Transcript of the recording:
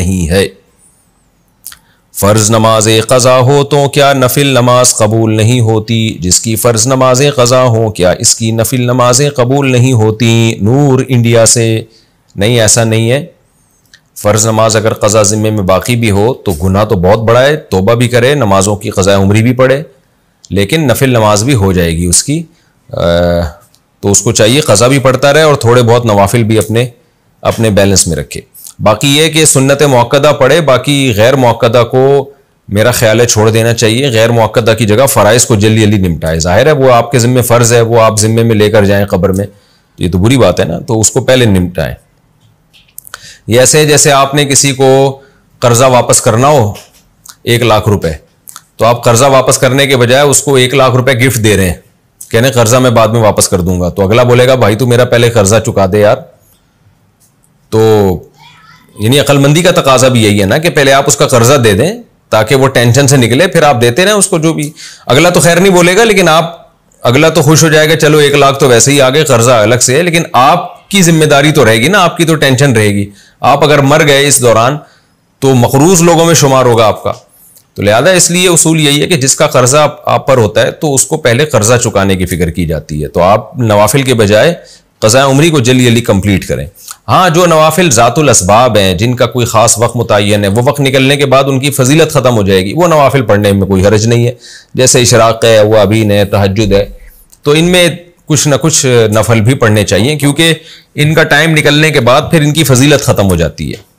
नहीं है फ़र्ज़ नमाज क़ज़ा हो तो क्या नफिल नमाज कबूल नहीं होती जिसकी फ़र्ज़ नमाज क़ज़ा हो क्या इसकी नफिल नमाज कबूल नहीं होती नूर इंडिया से नहीं ऐसा नहीं है फ़र्ज़ नमाज अगर कज़ा ज़िम्मे में बाकी भी हो तो गुना तो बहुत बड़ा है तोबा भी करे नमाज़ों की कज़ा उम्री भी पढ़े लेकिन नफिल नमाज भी हो जाएगी उसकी आ, तो उसको चाहिए कज़ा भी पढ़ता रहे और थोड़े बहुत नवाफिल भी अपने अपने बैलेंस में रखे बाकी ये कि सुन्नत मौक़दा पढ़े बाकी गैर मौक़दा को मेरा ख्याल है छोड़ देना चाहिए गैर मौक़दा की जगह फ़राइज़ को जल्दी जल्दी निपटाए ज़ाहिर है वो आपके ज़िम्मे फ़र्ज़ है वो आप ज़िम्मे में लेकर जाएँ खबर में ये तो बुरी बात है ना तो उसको पहले निपटाएं ये ऐसे जैसे आपने किसी को कर्ज़ा वापस करना हो एक लाख रुपए तो आप कर्ज़ा वापस करने के बजाय उसको एक लाख रुपए गिफ्ट दे रहे हैं कहने कर्ज़ा मैं बाद में वापस कर दूंगा तो अगला बोलेगा भाई तू मेरा पहले कर्ज़ा चुका दे यार तो यानी अकलमंदी का तकाजा भी यही है ना कि पहले आप उसका कर्जा दे दें ताकि वो टेंशन से निकले फिर आप देते रहें उसको जो भी अगला तो खैर नहीं बोलेगा लेकिन आप अगला तो खुश हो जाएगा चलो एक लाख तो वैसे ही आ गए कर्जा अलग से है लेकिन आपकी जिम्मेदारी तो रहेगी ना आपकी तो टेंशन रहेगी आप अगर मर गए इस दौरान तो मकरूज लोगों में शुमार होगा आपका तो लिहाजा इसलिए उसूल यही है कि जिसका कर्जा आप पर होता है तो उसको पहले कर्जा चुकाने की फिक्र की जाती है तो आप नवाफिल के बजाय कज़ाय उमरी को जल्दी जल्दी कंप्लीट करें हाँ जो नवाफिल ज़ातुल असबाब हैं जिनका कोई ख़ास वक्त मुतन है वो वक्त निकलने के बाद उनकी फजीलत ख़त्म हो जाएगी वो नवाफिल पढ़ने में कोई हरज नहीं है जैसे इशराक़ है अबीन है तहजद है तो इनमें कुछ ना कुछ नफल भी पढ़ने चाहिए क्योंकि इनका टाइम निकलने के बाद फिर इनकी फजीलत ख़त्म हो जाती है